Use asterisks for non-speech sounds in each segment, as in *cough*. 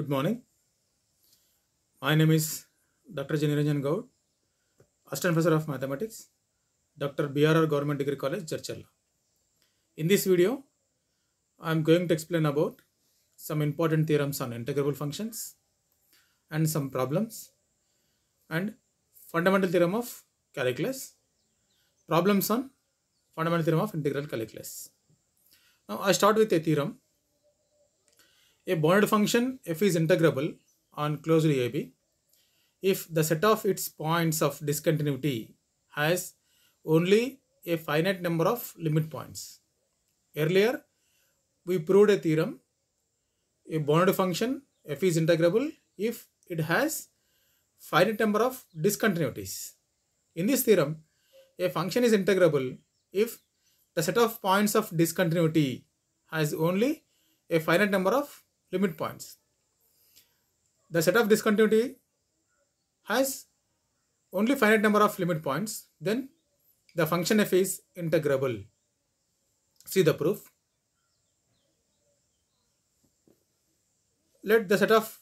Good morning. My name is Dr. Janiranjan Gaur, Assistant Professor of Mathematics, Dr. BRR Government Degree College, Jarchalla. In this video, I am going to explain about some important theorems on integrable functions and some problems and fundamental theorem of calculus, problems on fundamental theorem of integral calculus. Now, I start with a theorem a bounded function f is integrable on closed AB if the set of its points of discontinuity has only a finite number of limit points. Earlier, we proved a theorem, a bounded function f is integrable if it has finite number of discontinuities. In this theorem, a function is integrable if the set of points of discontinuity has only a finite number of limit points. The set of discontinuity has only finite number of limit points, then the function f is integrable. See the proof. Let the set of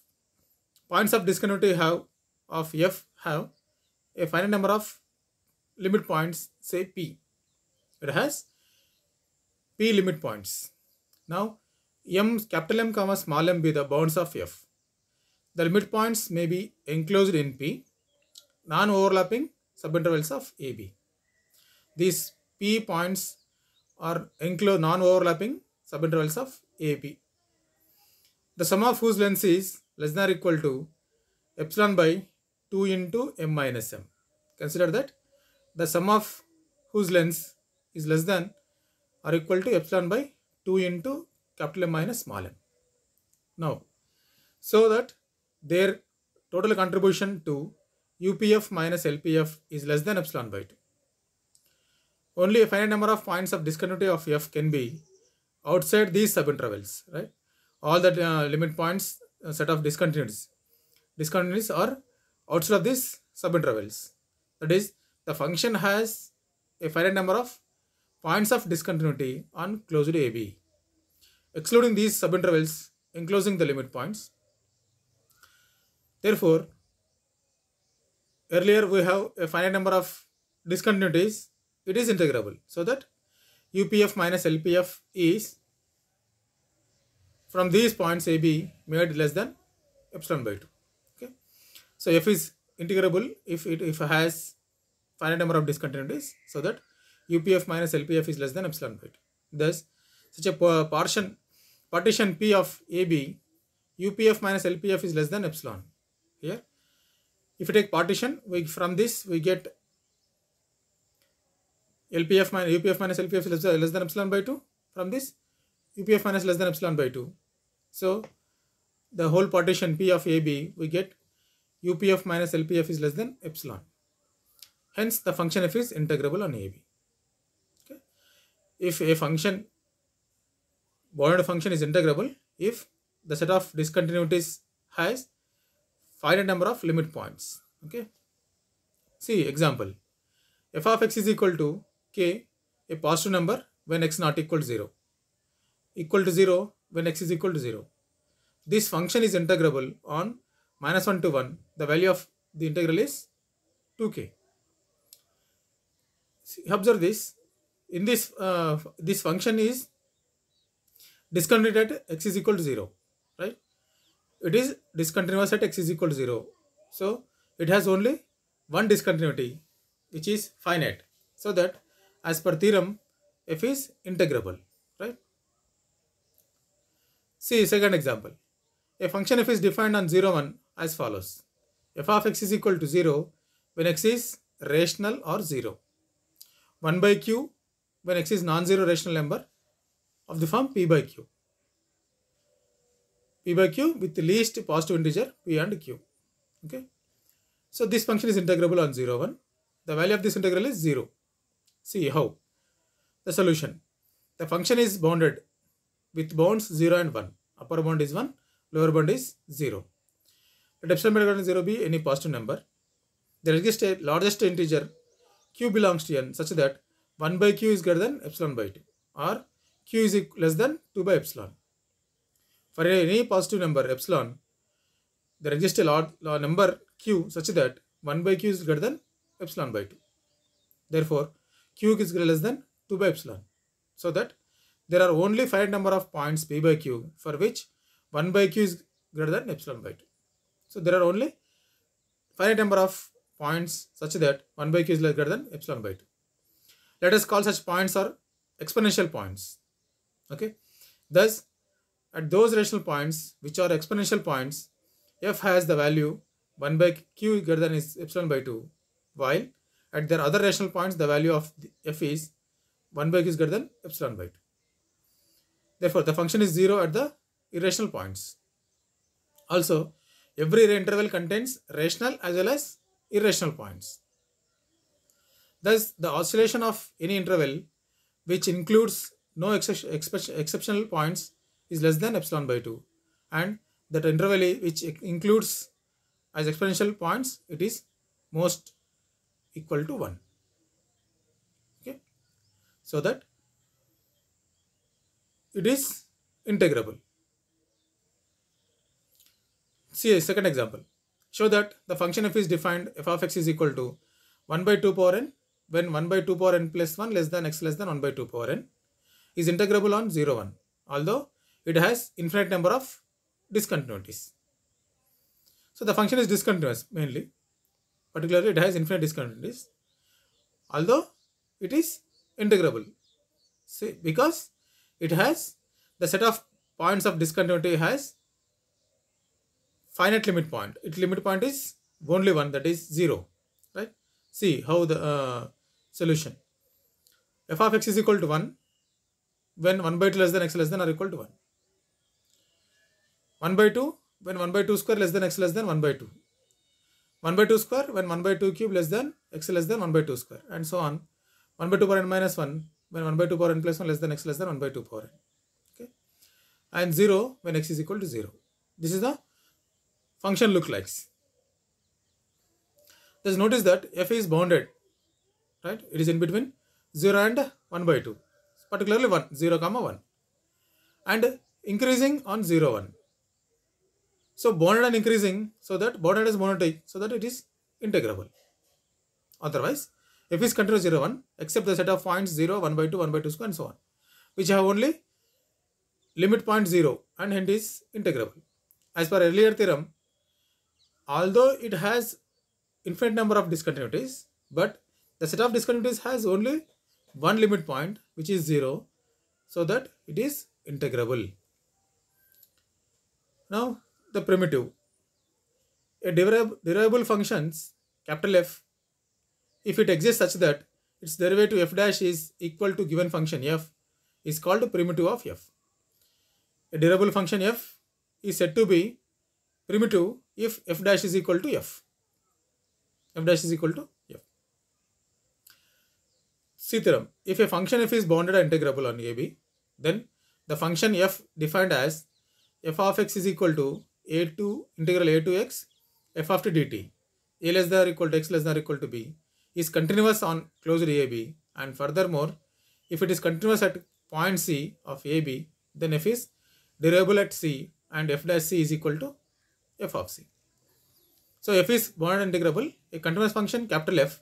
points of discontinuity have of f have a finite number of limit points, say p. It has p limit points. Now m capital M comma small m be the bounds of f. The limit points may be enclosed in P, non-overlapping subintervals of AB. These P points are enclosed non-overlapping subintervals of AB. The sum of whose lengths is less than or equal to epsilon by 2 into m minus m. Consider that the sum of whose lengths is less than or equal to epsilon by 2 into capital M minus small m. Now, so that their total contribution to UPF minus LPF is less than epsilon by 2. Only a finite number of points of discontinuity of F can be outside these subintervals, right? All the uh, limit points uh, set of discontinuities. Discontinuities are outside of these subintervals. That is, the function has a finite number of points of discontinuity on closed AB excluding these subintervals enclosing the limit points. Therefore, earlier we have a finite number of discontinuities, it is integrable. So that UPF minus LPF is from these points AB made less than epsilon by 2. Okay. So F is integrable if it if it has finite number of discontinuities so that UPF minus LPF is less than epsilon by 2. Thus, such a portion partition P of AB, UPF minus LPF is less than epsilon. Here, if you take partition, we from this we get LPF minus UPF minus LPF is less than epsilon by 2. From this, UPF minus less than epsilon by 2. So, the whole partition P of AB, we get UPF minus LPF is less than epsilon. Hence, the function f is integrable on AB. Okay. If a function Bounded function is integrable if the set of discontinuities has finite number of limit points. Okay. See example. f of x is equal to k, a positive number when x not equal to 0. Equal to 0 when x is equal to 0. This function is integrable on minus 1 to 1. The value of the integral is 2k. See, observe this. In this, uh, this function is Discontinuous at x is equal to 0 right it is discontinuous at x is equal to 0 so it has only one discontinuity which is finite so that as per theorem f is integrable right see second example a function f is defined on 0 1 as follows f of x is equal to 0 when x is rational or 0 1 by q when x is non-zero rational number of the form P by Q. P by Q with the least positive integer P and Q. Okay. So this function is integrable on 0, 1. The value of this integral is 0. See how. The solution. The function is bounded with bounds 0 and 1. Upper bound is 1, lower bound is 0. Let epsilon greater than 0 be any positive number. There exists a largest integer q belongs to n such that 1 by q is greater than epsilon by 2 or q is less than 2 by epsilon. For any positive number epsilon, the register law number q such that 1 by q is greater than epsilon by 2. Therefore, q is less than 2 by epsilon. So that there are only finite number of points p by q for which 1 by q is greater than epsilon by 2. So there are only finite number of points such that 1 by q is greater than epsilon by 2. Let us call such points are exponential points okay thus at those rational points which are exponential points f has the value 1 by q greater than is epsilon by 2 while at their other rational points the value of the f is 1 by q is greater than epsilon by 2 therefore the function is 0 at the irrational points also every interval contains rational as well as irrational points thus the oscillation of any interval which includes no exceptional points is less than epsilon by 2 and that interval which includes as exponential points it is most equal to 1 okay so that it is integrable see a second example show that the function f is defined f of x is equal to 1 by 2 power n when 1 by 2 power n plus 1 less than x less than 1 by 2 power n is integrable on 0, 1, although it has infinite number of discontinuities. So the function is discontinuous mainly, particularly it has infinite discontinuities, although it is integrable. See, because it has the set of points of discontinuity has finite limit point. Its limit point is only one that is 0, right? See how the uh, solution f of x is equal to 1 when 1 by 2 less than x less than or equal to 1. 1 by 2 when 1 by 2 square less than x less than 1 by 2. 1 by 2 square when 1 by 2 cube less than x less than 1 by 2 square and so on. 1 by 2 power n minus 1 when 1 by 2 power n plus 1 less than x less than 1 by 2 power n. Okay. And 0 when x is equal to 0. This is the function look likes. Just notice that f is bounded, right? It is in between 0 and 1 by 2 particularly 1, 0 comma 1 and increasing on 0 1. So bounded and increasing so that bounded is monotonic so that it is integrable. Otherwise f is continuous 0 1 except the set of points 0 1 by 2 1 by 2 square and so on which have only limit point 0 and hence is integrable. As per earlier theorem although it has infinite number of discontinuities but the set of discontinuities has only one limit point which is 0 so that it is integrable. Now the primitive. A derivable functions capital F if it exists such that its derivative f dash is equal to given function f is called a primitive of f. A derivable function f is said to be primitive if f dash is equal to f. f dash is equal to See theorem. If a function f is bounded and integrable on AB, then the function f defined as f of x is equal to a to integral a to x f of t dt a less than or equal to x less than or equal to b is continuous on closed AB and furthermore if it is continuous at point C of AB then f is derivable at C and f dash C is equal to f of C. So f is bounded integrable a continuous function capital F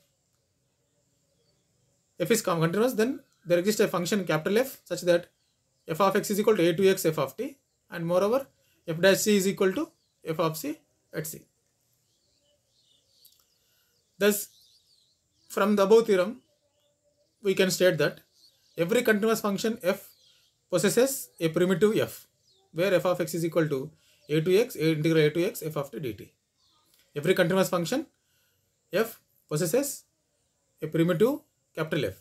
f is continuous, then there exists a function capital F such that f of x is equal to a to x f of t and moreover f dash c is equal to f of c at c. Thus, from the above theorem, we can state that every continuous function f possesses a primitive f where f of x is equal to a to x a integral a to x f of t dt. Every continuous function f possesses a primitive capital F.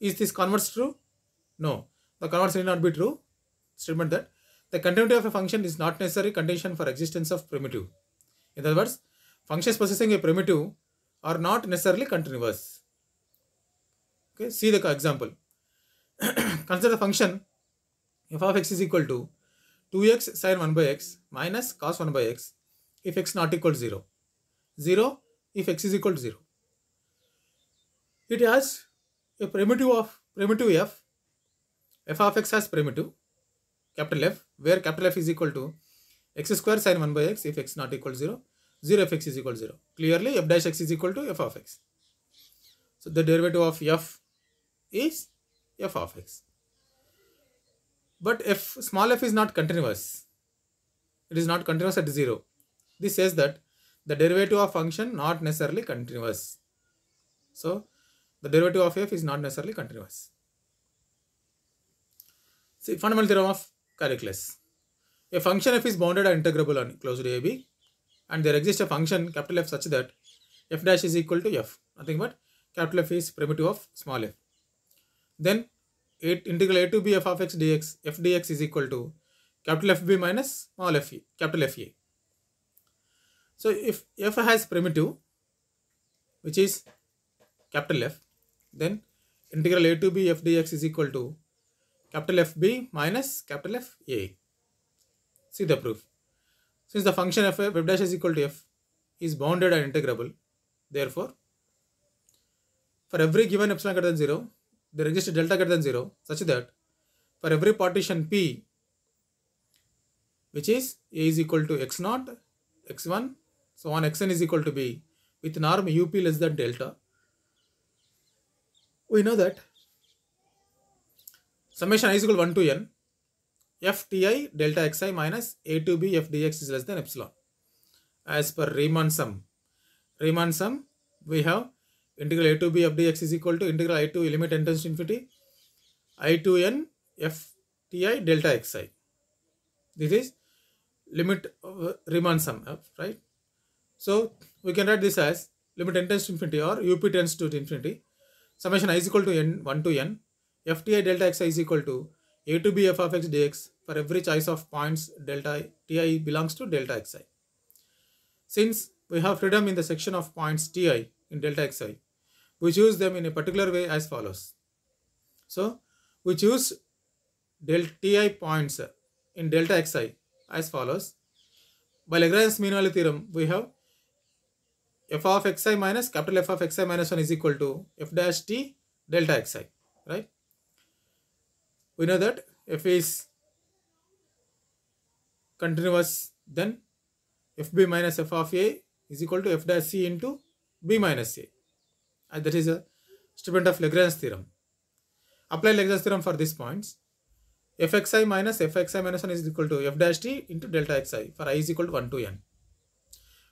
Is this converse true? No. The converse need not be true. Statement that the continuity of a function is not necessary condition for existence of primitive. In other words, functions possessing a primitive are not necessarily continuous. Okay, see the example. *coughs* Consider the function f of x is equal to 2x sine 1 by x minus cos 1 by x if x not equal to 0. 0 if x is equal to 0 it has a primitive of primitive f f of x has primitive capital f where capital f is equal to x square sine 1 by x if x not equal 0 0 fx is equal 0 clearly f dash x is equal to f of x so the derivative of f is f of x but f small f is not continuous it is not continuous at 0 this says that the derivative of function not necessarily continuous so the derivative of f is not necessarily continuous. See, fundamental theorem of calculus. A function f is bounded and integrable on closed AB and there exists a function capital F such that f dash is equal to f. Nothing but capital F is primitive of small f. Then it integral a to b f of x dx f dx is equal to capital F b minus small f e, capital F a. So if f has primitive which is capital F then integral a to b f dx is equal to capital FB minus capital FA. See the proof. Since the function f f dash is equal to f is bounded and integrable, therefore, for every given epsilon greater than 0, there exists a delta greater than 0 such that for every partition P, which is A is equal to x0, x1, so on xn is equal to B, with norm up less than delta, we know that summation i is equal 1 to n fti delta xi minus a to b f dx is less than epsilon. As per Riemann sum, Riemann sum we have integral a to b of dx is equal to integral i to limit n tends to infinity i to n f ti delta xi. This is limit of uh, Riemann sum, uh, right? So we can write this as limit n tends to infinity or up tends to infinity Summation i is equal to n 1 to n. FTI delta xi is equal to a to b f of x dx for every choice of points delta ti belongs to delta xi. Since we have freedom in the section of points ti in delta xi, we choose them in a particular way as follows. So we choose delta ti points in delta xi as follows. By Lagrange's mean value theorem, we have f of xi minus capital F of xi minus 1 is equal to f dash t delta xi, right? We know that f is continuous, then fb minus f of a is equal to f dash c into b minus a. And that is a statement of Lagrange theorem. Apply Lagrange theorem for these points. fxi minus fxi minus 1 is equal to f dash t into delta xi for i is equal to 1 to n.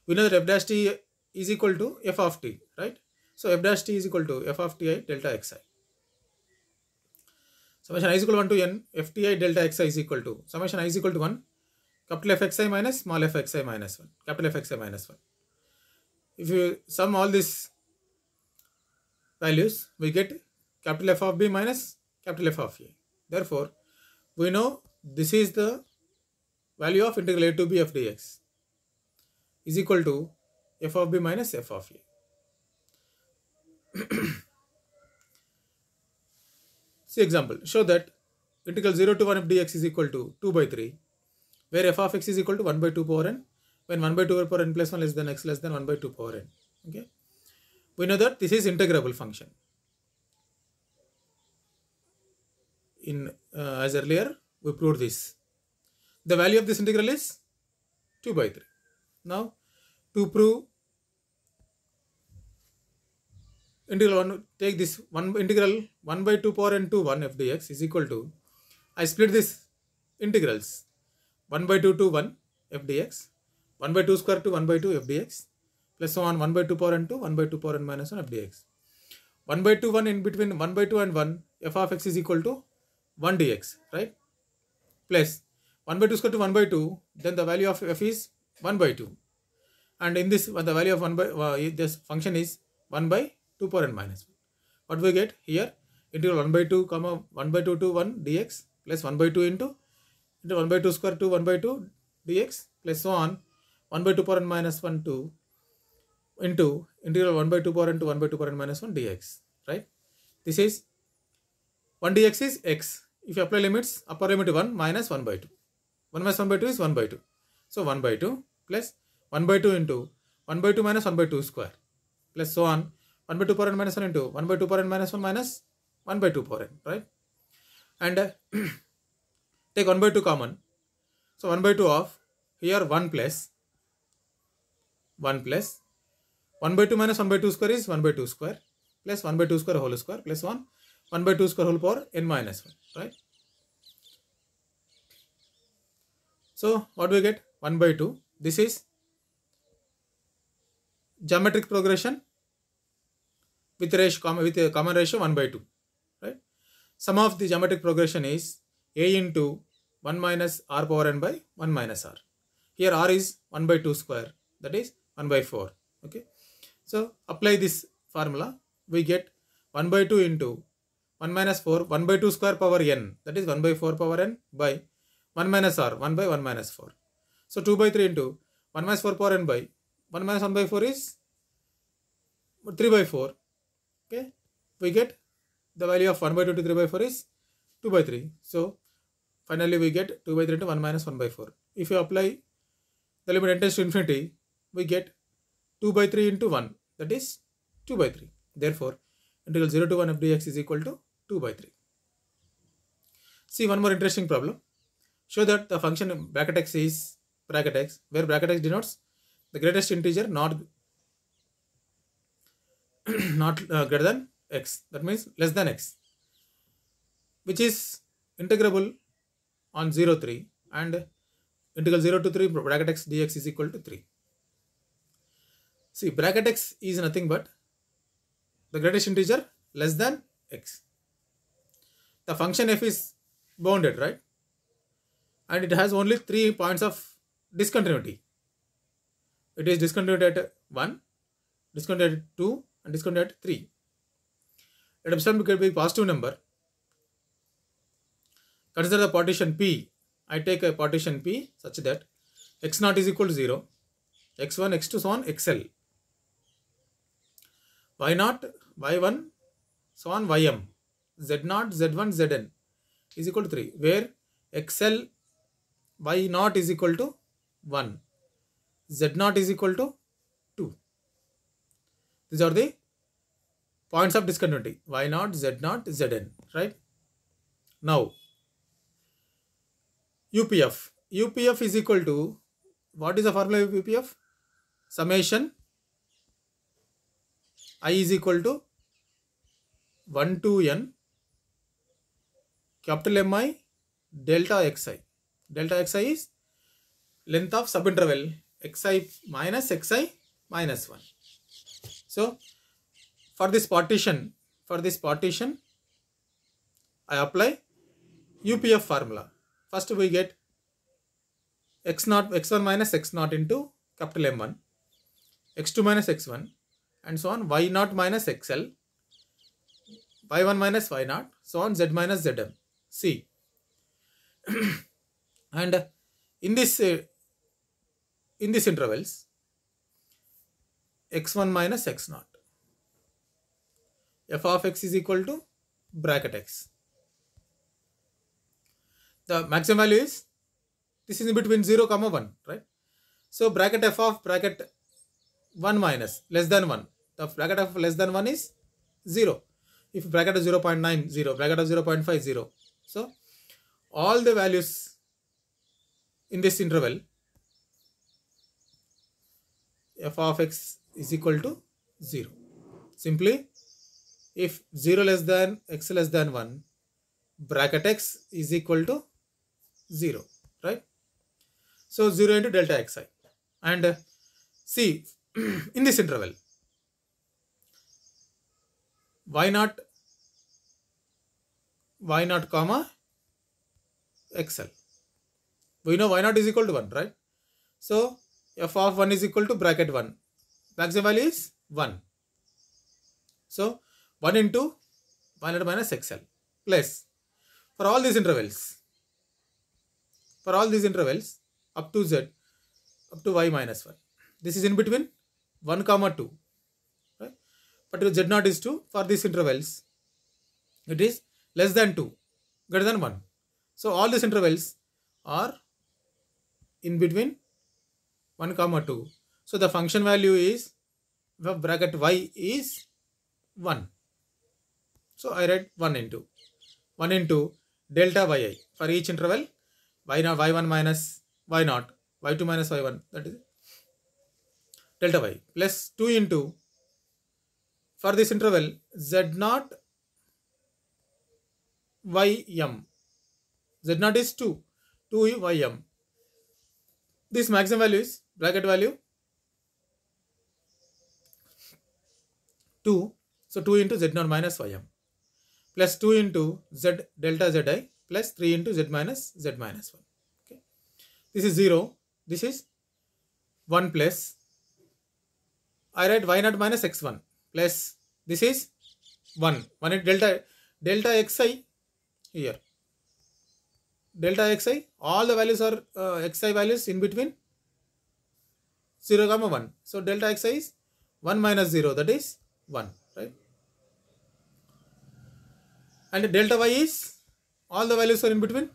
We know that f dash t is equal to f of t, right? So f dash t is equal to f of ti delta xi. Summation i is equal to 1 to n, fti delta xi is equal to, summation i is equal to 1, capital fxi minus small fxi minus 1, capital fxi minus 1. If you sum all these values, we get capital F of b minus capital F of a. Therefore, we know this is the value of integral a to b of dx is equal to f of b minus f of a. *clears throat* See example, show that integral 0 to 1 of dx is equal to 2 by 3, where f of x is equal to 1 by 2 power n, when 1 by 2 power n plus 1 less than x less than 1 by 2 power n. Okay. We know that this is integrable function. In uh, As earlier, we proved this. The value of this integral is 2 by 3. Now, to prove integral 1, take this 1 integral 1 by 2 power n to 1 f dx is equal to, I split this integrals 1 by 2 to 1 f dx, 1 by 2 square to 1 by 2 f dx, plus 1 by 2 power n to 1 by 2 power n minus 1 f dx. 1 by 2 1 in between 1 by 2 and 1 f of x is equal to 1 dx, right? Plus 1 by 2 square to 1 by 2, then the value of f is 1 by 2. And in this, the value of 1 by, uh, this function is 1 by 2 power n minus 1. What we get here? Integral 1 by 2 comma 1 by 2 to 1 dx plus 1 by 2 into, into 1 by 2 square to 1 by 2 dx plus 1 1 by 2 power n minus 1 2 into integral 1 by 2 power n to 1 by 2 power n minus 1 dx. Right? This is 1 dx is x. If you apply limits, upper limit 1 minus 1 by 2. 1 minus 1 by 2 is 1 by 2. So 1 by 2 plus 1 by 2 into 1 by 2 minus 1 by 2 square plus so on 1 by 2 power n minus 1 into 1 by 2 power n minus 1 minus 1 by 2 power n, right? And uh, take 1 by 2 common. So 1 by 2 of here 1 plus 1 plus 1 by 2 minus 1 by 2 square is 1 by 2 square plus 1 by 2 square whole square plus 1 1 by 2 square whole power n minus 1, right? So what do we get? 1 by 2. This is geometric progression with ratio with a common ratio 1 by 2 right sum of the geometric progression is a into 1 minus r power n by 1 minus r here r is 1 by 2 square that is 1 by 4 okay so apply this formula we get 1 by 2 into 1 minus 4 1 by 2 square power n that is 1 by 4 power n by 1 minus r 1 by 1 minus 4 so 2 by 3 into 1 minus 4 power n by 1 minus 1 by 4 is 3 by 4 we get the value of 1 by 2 to 3 by 4 is 2 by 3. So finally we get 2 by 3 to 1 minus 1 by 4. If you apply the limit tends to infinity, we get 2 by 3 into 1 that is 2 by 3. Therefore integral 0 to 1 of dx is equal to 2 by 3. See one more interesting problem. Show that the function bracket x is bracket x where bracket x denotes the greatest integer not *clears throat* not uh, greater than x that means less than x which is integrable on 0 3 and integral 0 to 3 bracket x dx is equal to 3 see bracket x is nothing but the greatest integer less than x the function f is bounded right and it has only three points of discontinuity it is discontinuous at 1 discontinued at 2 and discontinued at 3 Let epsilon be a positive number. Consider the partition P. I take a partition P such that x x0 is equal to 0, x1, x2, so on, xl. y0, y1, so on, ym. z0, z1, zn is equal to 3, where xl, y0 is equal to 1, z0 is equal to 2. These are the points of discontinuity y naught z naught z n right now UPF UPF is equal to what is the formula UPF summation i is equal to one to n capital M I delta x i delta x i is length of sub interval x i minus x i minus one so for this partition, for this partition, I apply UPF formula. First we get x naught x1 minus x naught into capital M1, x2 minus x1 and so on, y naught minus xl, y1 minus y naught, so on z minus zm. See. *clears throat* and in this uh, in these intervals x1 minus x0 f of x is equal to bracket x. The maximum value is, this is in between 0 comma 1, right? So bracket f of bracket 1 minus, less than 1. The bracket of less than 1 is 0. If bracket of 0 0.90, bracket of 0 0.50. So all the values in this interval f of x is equal to 0. Simply if 0 less than x less than 1 bracket x is equal to 0 right so 0 into delta xi and uh, see *clears throat* in this interval y not y not comma xl we know y not is equal to 1 right so f of 1 is equal to bracket 1 maximum value is 1 so 1 into 100 minus xl plus for all these intervals for all these intervals up to z up to y minus 1 this is in between 1 comma 2 right but z naught is 2 for these intervals it is less than 2 greater than 1 so all these intervals are in between 1 comma 2 so the function value is the bracket y is 1 so I write 1 into 1 into delta yi for each interval y naught y1 minus y naught y2 minus y1 that is delta y plus 2 into for this interval z naught ym z naught is 2 2 ym this maximum value is bracket value 2 so 2 into z naught minus ym plus 2 into z delta zi plus 3 into z minus z minus 1. Okay. This is 0. This is 1 plus. I write y naught minus x1 plus this is 1. 1 is delta delta xi here. Delta xi all the values are uh, xi values in between 0 comma 1. So delta xi is 1 minus 0 that is 1. and delta y is all the values are in between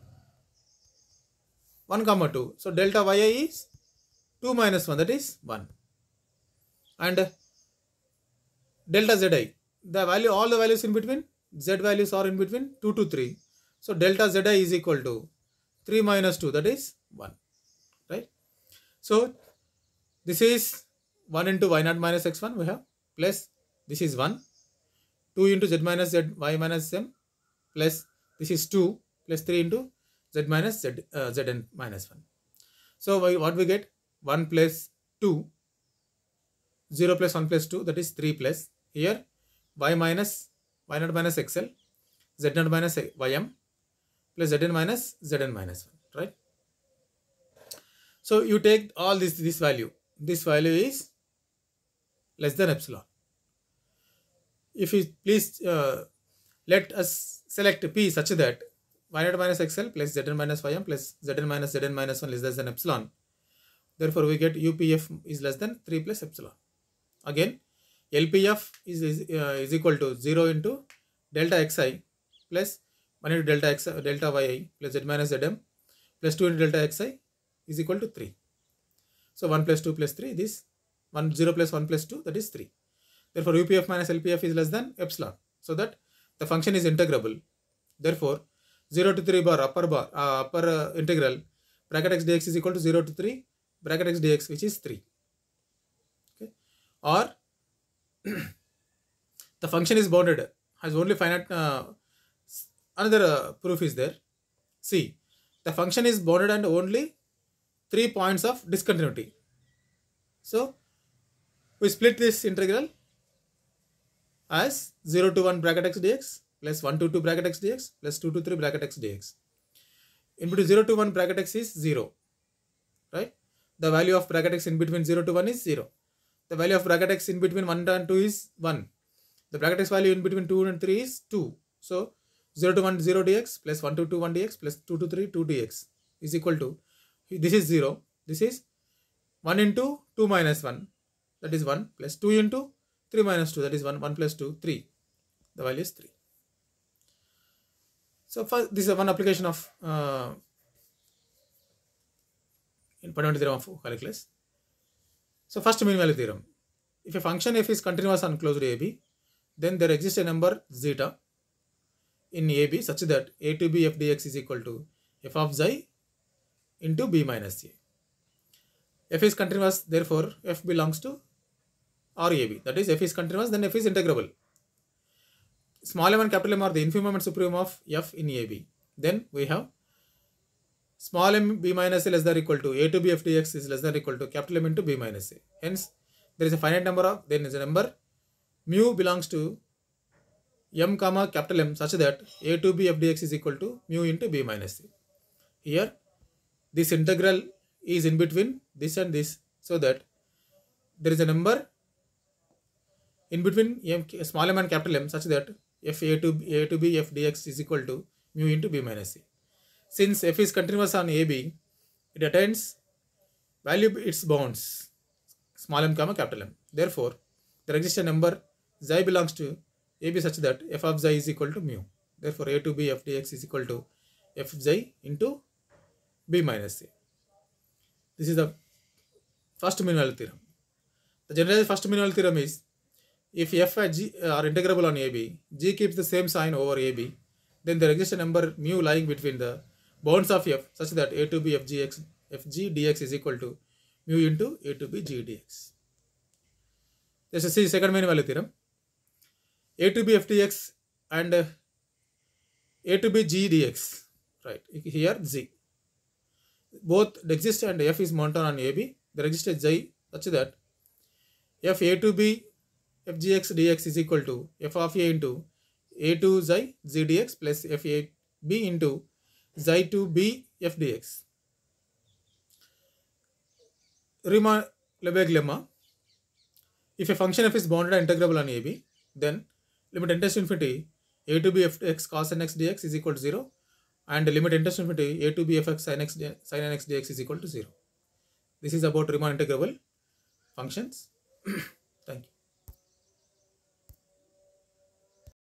1 comma 2 so delta y i is 2 minus 1 that is 1 and delta zi the value all the values in between z values are in between 2 to 3 so delta zi is equal to 3 minus 2 that is 1 right so this is 1 into y naught minus x1 we have plus this is 1 2 into z minus z y minus m plus this is 2 plus 3 into z minus z, uh, zn minus 1. So we, what we get? 1 plus 2, 0 plus 1 plus 2 that is 3 plus here y minus y naught minus xl z naught minus ym plus zn minus zn minus 1 right. So you take all this this value. This value is less than epsilon. If you please uh, let us select P such that y naught minus xl plus zn minus ym plus zn minus zn minus 1 is less than epsilon. Therefore, we get UPF is less than 3 plus epsilon. Again, LPF is, is, uh, is equal to 0 into delta xi plus 1 into delta, x, delta yi plus z minus zm plus 2 into delta xi is equal to 3. So 1 plus 2 plus 3 this 1 0 plus 1 plus 2 that is 3. Therefore UPF minus LPF is less than epsilon. So that the function is integrable. Therefore, 0 to 3 bar upper bar uh, upper uh, integral bracket x dx is equal to 0 to 3 bracket x dx which is 3. Okay. Or *clears throat* the function is bounded has only finite uh, another uh, proof is there. See the function is bounded and only three points of discontinuity. So we split this integral as 0 to 1 bracket x dx plus 1 to 2 bracket x dx plus 2 to 3 bracket x dx. In between 0 to 1 bracket x is 0, right? The value of bracket x in between 0 to 1 is 0. The value of bracket x in between 1 and 2 is 1. The bracket x value in between 2 and 3 is 2. So 0 to 1 0 dx plus 1 to 2 1 dx plus 2 to 3 2 dx is equal to this is 0. This is 1 into 2 minus 1 that is 1 plus 2 into 3 minus 2 that is 1, 1 plus 2 3 the value is 3 so first this is one application of uh, in Padmanti theorem of calculus so first mean value theorem if a function f is continuous on closed ab then there exists a number zeta in ab such that a to b f dx is equal to f of xi into b minus a f is continuous therefore f belongs to or AB. That is f is continuous then f is integrable. Small m and capital M are the infimum and supremum of f in AB. Then we have small m b minus a less than or equal to a to b f dx is less than or equal to capital M into b minus a. Hence there is a finite number of then is a number mu belongs to m comma capital M such that a to b f dx is equal to mu into b minus a. Here this integral is in between this and this so that there is a number in between m, small m and capital M such that f a to b, a to b f dx is equal to mu into b minus c. Since f is continuous on AB, it attains value its bounds small m comma capital M. Therefore, there exists a number xi belongs to AB such that f of xi is equal to mu. Therefore, a to b f dx is equal to f xi into b minus c. This is the first Minimal theorem. The generalized first Minimal theorem is if f and g uh, are integrable on AB, g keeps the same sign over AB, then there exists a number mu lying between the bounds of f such that a to b f g x f g fg dx is equal to mu into a to b g dx. This is the second main value theorem. a to b f dx and uh, a to b g dx, right, here g. Both exist and f is mounted on AB, there exists z such that f a to b fgx dx is equal to f of a into a2 xi z dx plus f a b into xi 2 b f dx. Riemann-Lebesgue lemma. If a function f is bounded and integrable on ab, then limit n to infinity a to b f x cos n x dx is equal to 0 and limit n to infinity a to b f x sin x sin n x dx is equal to 0. This is about Riemann integrable functions. *clears throat*